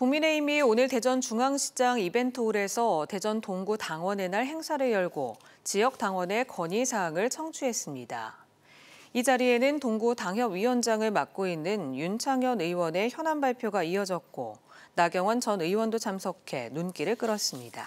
국민의힘이 오늘 대전 중앙시장 이벤트홀에서 대전 동구 당원의 날 행사를 열고 지역 당원의 건의사항을 청취했습니다. 이 자리에는 동구 당협위원장을 맡고 있는 윤창현 의원의 현안 발표가 이어졌고 나경원 전 의원도 참석해 눈길을 끌었습니다.